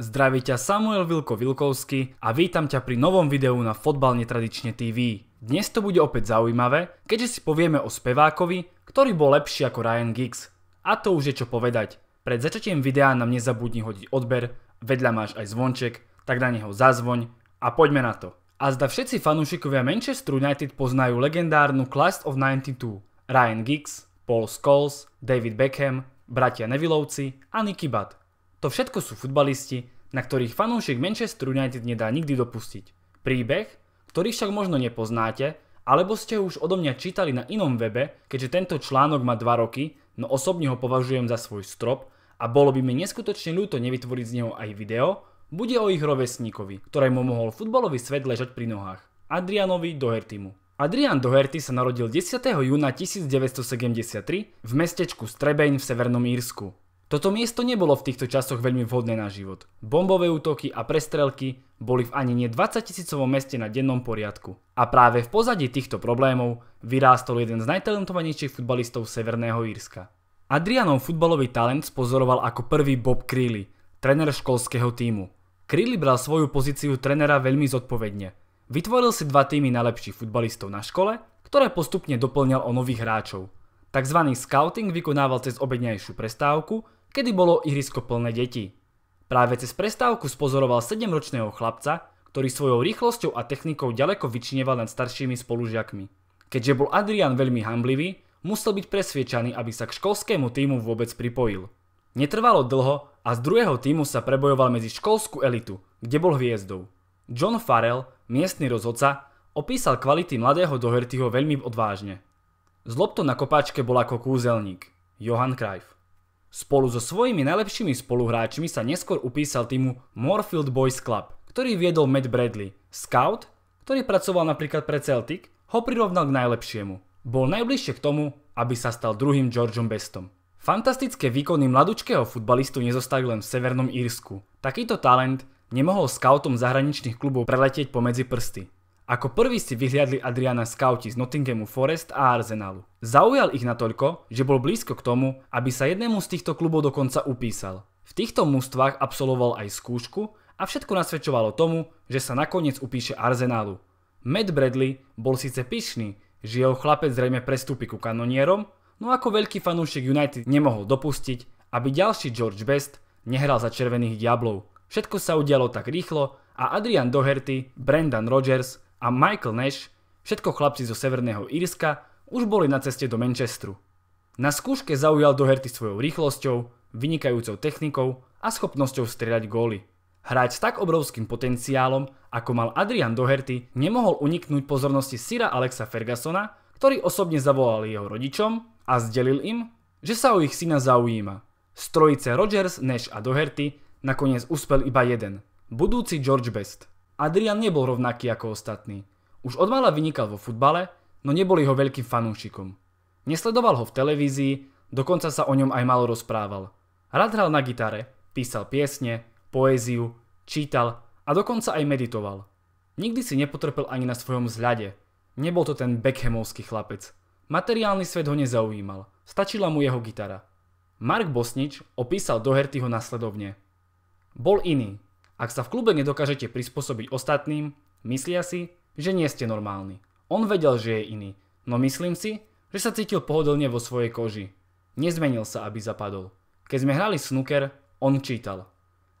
Zdraví ťa Samuel Vilko Vilkovsky a vítam ťa pri novom videu na Fotbal netradične TV. Dnes to bude opäť zaujímavé, keďže si povieme o spevákovi, ktorý bol lepší ako Ryan Giggs. A to už je čo povedať. Pred začatím videa nám nezabudni hodiť odber, vedľa máš aj zvonček, tak na neho zazvoň a poďme na to. A zda všetci fanúšikovia Manchester United poznajú legendárnu Class of 92, Ryan Giggs, Paul Scholes, David Beckham, bratia Nevilovci a Nicky Butt. To všetko sú futbalisti, na ktorých fanúšik Manchester United nedá nikdy dopustiť. Príbeh, ktorý však možno nepoznáte, alebo ste ho už odo mňa čítali na inom webe, keďže tento článok má 2 roky, no osobne ho považujem za svoj strop a bolo by mi neskutočne ľúto nevytvoriť z neho aj video, bude o ich rovesníkovi, ktorému mohol futbalový svet ležať pri nohách, Adrianovi Dohertimu. Adrian Doherty sa narodil 10. júna 1973 v mestečku Strebeň v Severnom Írsku. Toto miesto nebolo v týchto časoch veľmi vhodné na život. Bombové útoky a prestrelky boli v ani nie 20 tisícovom meste na dennom poriadku. A práve v pozadí týchto problémov vyrástol jeden z najtalentovanejších futbalistov Severného Írska. Adrianov futbalový talent spozoroval ako prvý Bob Creeley, trener školského týmu. Creeley bral svoju pozíciu trenera veľmi zodpovedne. Vytvoril si dva týmy najlepších futbalistov na škole, ktoré postupne doplňal o nových hráčov. Takzvaný scouting vykonával cez obedňajšiu prestávku, kedy bolo ihrisko plné detí. Práve cez prestávku spozoroval 7-ročného chlapca, ktorý svojou rýchlosťou a technikou ďaleko vyčineval nad staršími spolužiakmi. Keďže bol Adrian veľmi hamblivý, musel byť presviečaný, aby sa k školskému týmu vôbec pripojil. Netrvalo dlho a z druhého týmu sa prebojoval medzi školskú elitu, kde bol hviezdou. John Farrell, miestny rozhodca, opísal kvality mladého Dohertyho veľmi odvážne. Zlobto na kopáčke bol ako kúzelník, Johan Cruyff. Spolu so svojimi najlepšími spoluhráčmi sa neskôr upísal týmu Morfield Boys Club, ktorý viedol Matt Bradley. Scout, ktorý pracoval napríklad pre Celtic, ho prirovnal k najlepšiemu. Bol najbližšie k tomu, aby sa stal druhým Georgeom Bestom. Fantastické výkony mladučkého futbalistu nezostali len v Severnom Írsku. Takýto talent nemohol scoutom zahraničných klubov preletieť pomedzi prsty. Ako prvý si vyhliadli Adriana skauti z Nottinghamu Forest a Arsenalu. Zaujal ich natoľko, že bol blízko k tomu, aby sa jednému z týchto klubov dokonca upísal. V týchto mústvách absolvoval aj skúšku a všetko nasvedčovalo tomu, že sa nakoniec upíše Arsenalu. Matt Bradley bol síce pyšný, že jeho chlapec zrejme prestúpi ku kanonierom, no ako veľký fanúšik United nemohol dopustiť, aby ďalší George Best nehral za červených diablov. Všetko sa udialo tak rýchlo a Adrian Doherty, Brendan Rodgers a Michael Nash, všetko chlapci zo Severného Írska, už boli na ceste do Manchesteru. Na skúške zaujal herty svojou rýchlosťou, vynikajúcou technikou a schopnosťou strieľať góly. Hráč s tak obrovským potenciálom, ako mal Adrian Doherty, nemohol uniknúť pozornosti Sira Alexa Fergusona, ktorý osobne zavolal jeho rodičom a zdelil im, že sa o ich syna zaujíma. Z trojice Rogers, Nash a Doherty nakoniec uspel iba jeden, budúci George Best. Adrian nebol rovnaký ako ostatní. Už odmala vynikal vo futbale, no nebol jeho veľkým fanúšikom. Nesledoval ho v televízii, dokonca sa o ňom aj malo rozprával. Rád hral na gitare, písal piesne, poéziu, čítal a dokonca aj meditoval. Nikdy si nepotrpel ani na svojom vzhľade. Nebol to ten Beckhamovský chlapec. Materiálny svet ho nezaujímal, stačila mu jeho gitara. Mark Bosnič opísal Dohertyho nasledovne. Bol iný, ak sa v klube nedokážete prispôsobiť ostatným, myslia si, že nie ste normálni. On vedel, že je iný, no myslím si, že sa cítil pohodlne vo svojej koži. Nezmenil sa, aby zapadol. Keď sme hrali snooker, on čítal.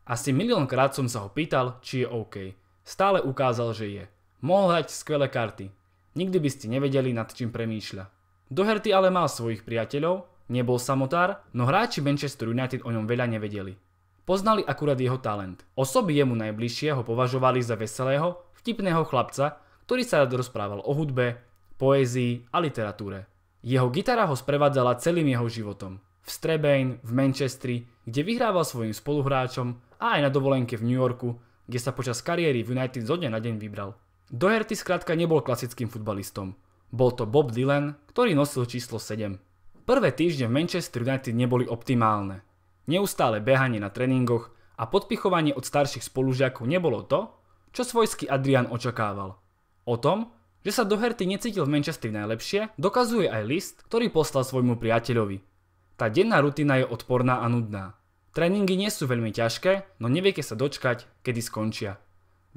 Asi miliónkrát som sa ho pýtal, či je OK. Stále ukázal, že je. Mohol hrať skvelé karty. Nikdy by ste nevedeli, nad čím premýšľa. Doherty ale mal svojich priateľov, nebol samotár, no hráči Manchester United o ňom veľa nevedeli. Poznali akurát jeho talent. Osoby jemu najbližšie ho považovali za veselého, vtipného chlapca, ktorý sa rád rozprával o hudbe, poézii a literatúre. Jeho gitara ho sprevádzala celým jeho životom. V Strebein, v Manchestri, kde vyhrával svojim spoluhráčom a aj na dovolenke v New Yorku, kde sa počas kariéry v United zo dňa na deň vybral. Doherty skrátka nebol klasickým futbalistom. Bol to Bob Dylan, ktorý nosil číslo 7. Prvé týždne v Manchester United neboli optimálne. Neustále behanie na tréningoch a podpichovanie od starších spolužiakov nebolo to, čo svojský Adrian očakával. O tom, že sa do Herty necítil v Manchestri najlepšie, dokazuje aj list, ktorý poslal svojmu priateľovi. Tá denná rutina je odporná a nudná. Tréningy nie sú veľmi ťažké, no neviete sa dočkať, kedy skončia.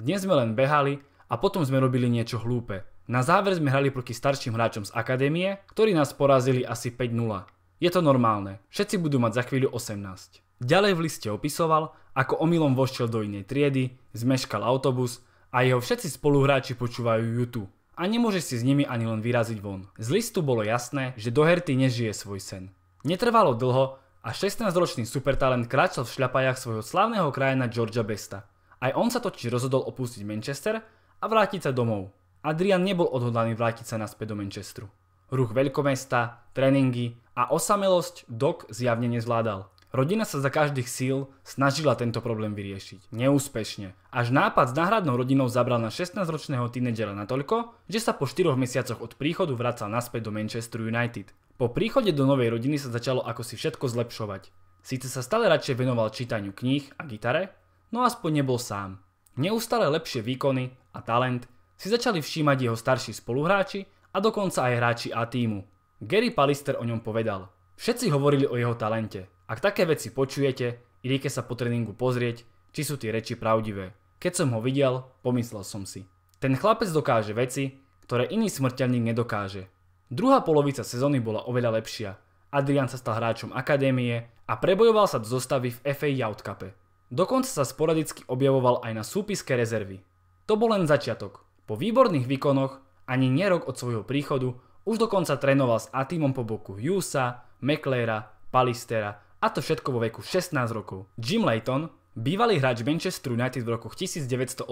Dnes sme len behali a potom sme robili niečo hlúpe. Na záver sme hrali proti starším hráčom z akadémie, ktorí nás porazili asi 5-0. Je to normálne, všetci budú mať za chvíľu 18. Ďalej v liste opisoval, ako omylom vošiel do inej triedy, zmeškal autobus a jeho všetci spoluhráči počúvajú YouTube a nemôže si s nimi ani len vyraziť von. Z listu bolo jasné, že Doherty nežije svoj sen. Netrvalo dlho a 16-ročný supertalent kráčal v šľapajách svojho slavného krajina Georgia Besta. Aj on sa totiž rozhodol opustiť Manchester a vrátiť sa domov. Adrian nebol odhodlaný vrátiť sa naspäť do Manchesteru. Ruch veľkomesta, tréningy a osamelosť Doc zjavne nezvládal. Rodina sa za každých síl snažila tento problém vyriešiť. Neúspešne. Až nápad s náhradnou rodinou zabral na 16-ročného tínedžera natoľko, že sa po 4 mesiacoch od príchodu vracal naspäť do Manchester United. Po príchode do novej rodiny sa začalo ako si všetko zlepšovať. Síce sa stále radšej venoval čítaniu kníh a gitare, no aspoň nebol sám. Neustále lepšie výkony a talent si začali všímať jeho starší spoluhráči a dokonca aj hráči A týmu. Gary Pallister o ňom povedal. Všetci hovorili o jeho talente. Ak také veci počujete, idete sa po tréningu pozrieť, či sú tie reči pravdivé. Keď som ho videl, pomyslel som si. Ten chlapec dokáže veci, ktoré iný smrteľník nedokáže. Druhá polovica sezóny bola oveľa lepšia. Adrian sa stal hráčom akadémie a prebojoval sa do zostavy v FA Yacht Cup. Dokonca sa sporadicky objavoval aj na súpiske rezervy. To bol len začiatok. Po výborných výkonoch, ani nerok od svojho príchodu, už dokonca trénoval s Atimom po boku Jusa, McLera, Palistera a to všetko vo veku 16 rokov. Jim Layton, bývalý hráč Manchester United v rokoch 1988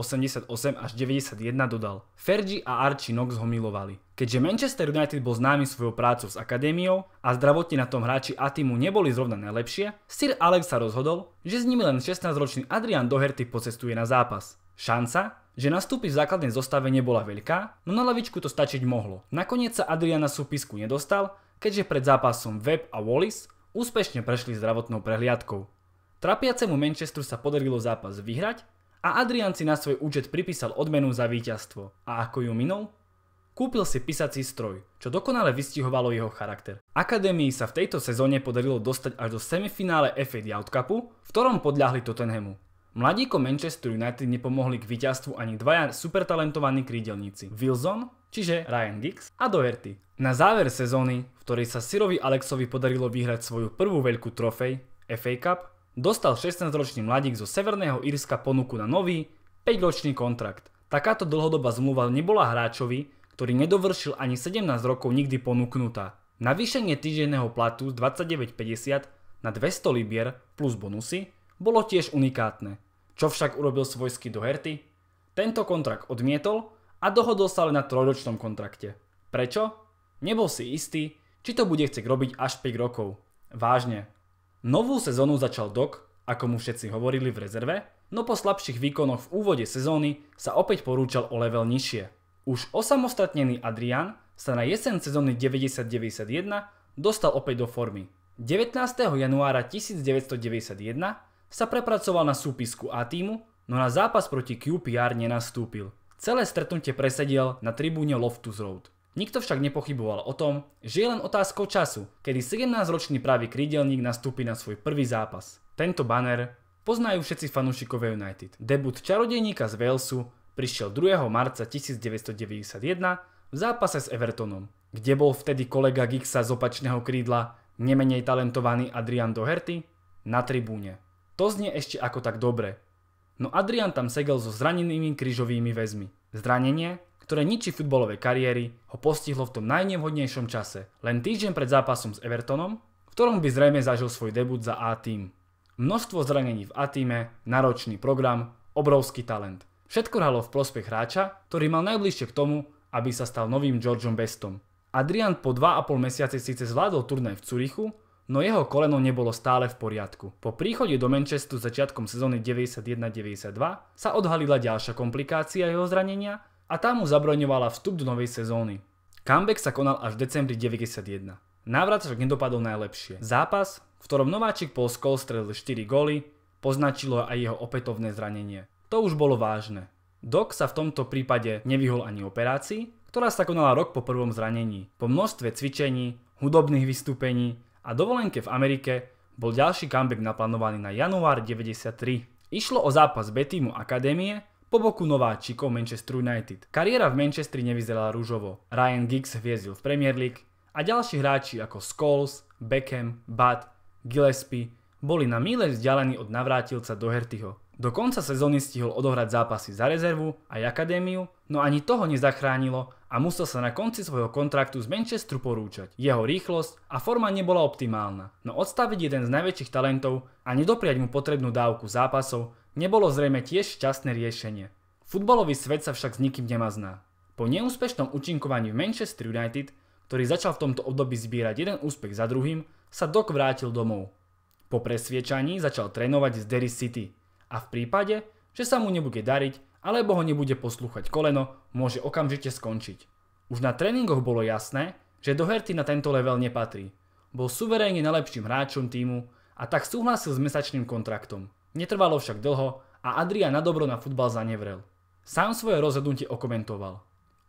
až 91 dodal. Fergie a Archie Knox ho milovali. Keďže Manchester United bol známy svojou prácou s akadémiou a zdravotne na tom hráči Atimu neboli zrovna najlepšie, Sir Alex sa rozhodol, že s nimi len 16-ročný Adrian Doherty pocestuje na zápas. Šanca, že nastúpiť v základnej zostave nebola veľká, no na lavičku to stačiť mohlo. Nakoniec sa Adriana súpisku nedostal, keďže pred zápasom Webb a Wallis úspešne prešli zdravotnou prehliadkou. Trapiacemu Manchesteru sa podarilo zápas vyhrať a Adrian si na svoj účet pripísal odmenu za víťazstvo. A ako ju minul? Kúpil si písací stroj, čo dokonale vystihovalo jeho charakter. Akadémii sa v tejto sezóne podarilo dostať až do semifinále FA Cupu, v ktorom podľahli Tottenhamu. Mladíko Manchester United nepomohli k víťazstvu ani dvaja supertalentovaní krídelníci Wilson, čiže Ryan Giggs a Doherty. Na záver sezóny, v ktorej sa Sirovi Alexovi podarilo vyhrať svoju prvú veľkú trofej, FA Cup, dostal 16-ročný mladík zo Severného Írska ponuku na nový 5-ročný kontrakt. Takáto dlhodobá zmluva nebola hráčovi, ktorý nedovršil ani 17 rokov nikdy ponúknutá. Navýšenie týždenného platu z 29,50 na 200 libier plus bonusy bolo tiež unikátne. Čo však urobil svojsky do Herty? Tento kontrakt odmietol a dohodol sa len na trojročnom kontrakte. Prečo? Nebol si istý, či to bude chcieť robiť až 5 rokov. Vážne. Novú sezónu začal Doc, ako mu všetci hovorili v rezerve, no po slabších výkonoch v úvode sezóny sa opäť porúčal o level nižšie. Už osamostatnený Adrian sa na jesen sezóny 90-91 dostal opäť do formy. 19. januára 1991 sa prepracoval na súpisku A týmu, no na zápas proti QPR nenastúpil. Celé stretnutie presediel na tribúne Loftus Road. Nikto však nepochyboval o tom, že je len otázkou času, kedy 17-ročný pravý krídelník nastúpi na svoj prvý zápas. Tento banner poznajú všetci fanúšikové United. Debut čarodejníka z Walesu prišiel 2. marca 1991 v zápase s Evertonom, kde bol vtedy kolega Giggsa z opačného krídla, nemenej talentovaný Adrian Doherty, na tribúne. To znie ešte ako tak dobre. No Adrian tam segel so zranenými krížovými väzmi. Zranenie, ktoré ničí futbolové kariéry, ho postihlo v tom najnevhodnejšom čase, len týždeň pred zápasom s Evertonom, v ktorom by zrejme zažil svoj debut za a team Množstvo zranení v A-týme, náročný program, obrovský talent. Všetko hralo v prospech hráča, ktorý mal najbližšie k tomu, aby sa stal novým Georgeom Bestom. Adrian po 2,5 mesiace síce zvládol turnaj v Curychu, no jeho koleno nebolo stále v poriadku. Po príchode do Manchesteru začiatkom sezóny 91-92 sa odhalila ďalšia komplikácia jeho zranenia a tá mu zabroňovala vstup do novej sezóny. Comeback sa konal až v decembri 91. Návrat však nedopadol najlepšie. Zápas, v ktorom nováčik Paul Scholes strelil 4 góly, poznačilo aj jeho opätovné zranenie. To už bolo vážne. Doc sa v tomto prípade nevyhol ani operácii, ktorá sa konala rok po prvom zranení. Po množstve cvičení, hudobných vystúpení a dovolenke v Amerike bol ďalší comeback naplánovaný na január 93. Išlo o zápas b Akadémie po boku nováčikov Manchester United. Kariéra v Manchestri nevyzerala rúžovo. Ryan Giggs hviezdil v Premier League a ďalší hráči ako Scholes, Beckham, Bud, Gillespie boli na míle vzdialení od navrátilca do Hertyho. Do konca sezóny stihol odohrať zápasy za rezervu aj akadémiu, no ani toho nezachránilo a musel sa na konci svojho kontraktu z Manchesteru porúčať. Jeho rýchlosť a forma nebola optimálna, no odstaviť jeden z najväčších talentov a nedopriať mu potrebnú dávku zápasov nebolo zrejme tiež šťastné riešenie. Futbalový svet sa však s nikým nemazná. Po neúspešnom účinkovaní v Manchester United, ktorý začal v tomto období zbierať jeden úspech za druhým, sa Doc vrátil domov. Po presviečaní začal trénovať z Derry City – a v prípade, že sa mu nebude dariť alebo ho nebude poslúchať koleno, môže okamžite skončiť. Už na tréningoch bolo jasné, že Doherty na tento level nepatrí. Bol suverénne najlepším hráčom týmu a tak súhlasil s mesačným kontraktom. Netrvalo však dlho a Adria na dobro na futbal zanevrel. Sám svoje rozhodnutie okomentoval.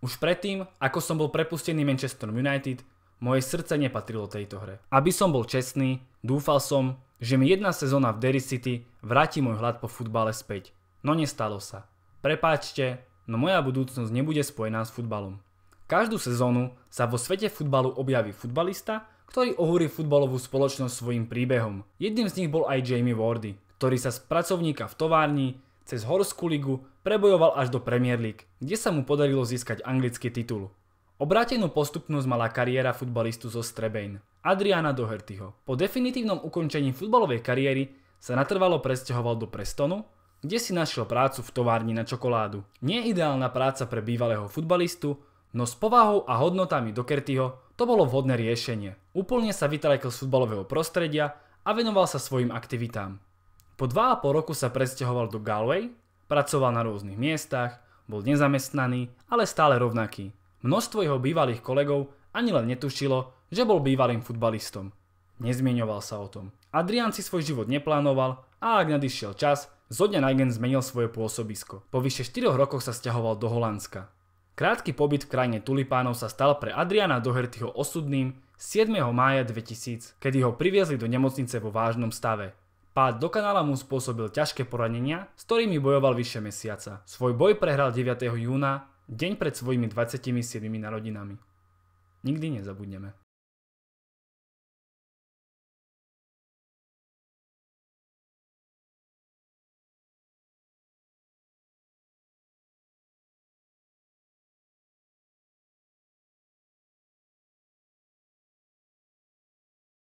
Už predtým, ako som bol prepustený Manchester United, moje srdce nepatrilo tejto hre. Aby som bol čestný, dúfal som, že mi jedna sezóna v Derry City vráti môj hlad po futbale späť. No nestalo sa. Prepáčte, no moja budúcnosť nebude spojená s futbalom. Každú sezónu sa vo svete futbalu objaví futbalista, ktorý ohúri futbalovú spoločnosť svojim príbehom. Jedným z nich bol aj Jamie Wardy, ktorý sa z pracovníka v továrni cez Horskú ligu prebojoval až do Premier League, kde sa mu podarilo získať anglický titul. Obrátenú postupnosť mala kariéra futbalistu zo Strebejn, Adriana Dohertyho. Po definitívnom ukončení futbalovej kariéry sa natrvalo presťahoval do Prestonu, kde si našiel prácu v továrni na čokoládu. Nie ideálna práca pre bývalého futbalistu, no s povahou a hodnotami Dohertyho to bolo vhodné riešenie. Úplne sa vytrajkil z futbalového prostredia a venoval sa svojim aktivitám. Po 2,5 roku sa presťahoval do Galway, pracoval na rôznych miestach, bol nezamestnaný, ale stále rovnaký. Množstvo jeho bývalých kolegov ani len netušilo, že bol bývalým futbalistom. Nezmieňoval sa o tom. Adrian si svoj život neplánoval a ak nadišiel čas, zo dňa na zmenil svoje pôsobisko. Po vyše 4 rokoch sa stiahoval do Holandska. Krátky pobyt v krajine tulipánov sa stal pre Adriana Dohertyho osudným 7. mája 2000, kedy ho priviezli do nemocnice vo vážnom stave. Pád do kanála mu spôsobil ťažké poranenia, s ktorými bojoval vyše mesiaca. Svoj boj prehral 9. júna Deň pred svojimi 27 narodinami. Nikdy nezabudneme.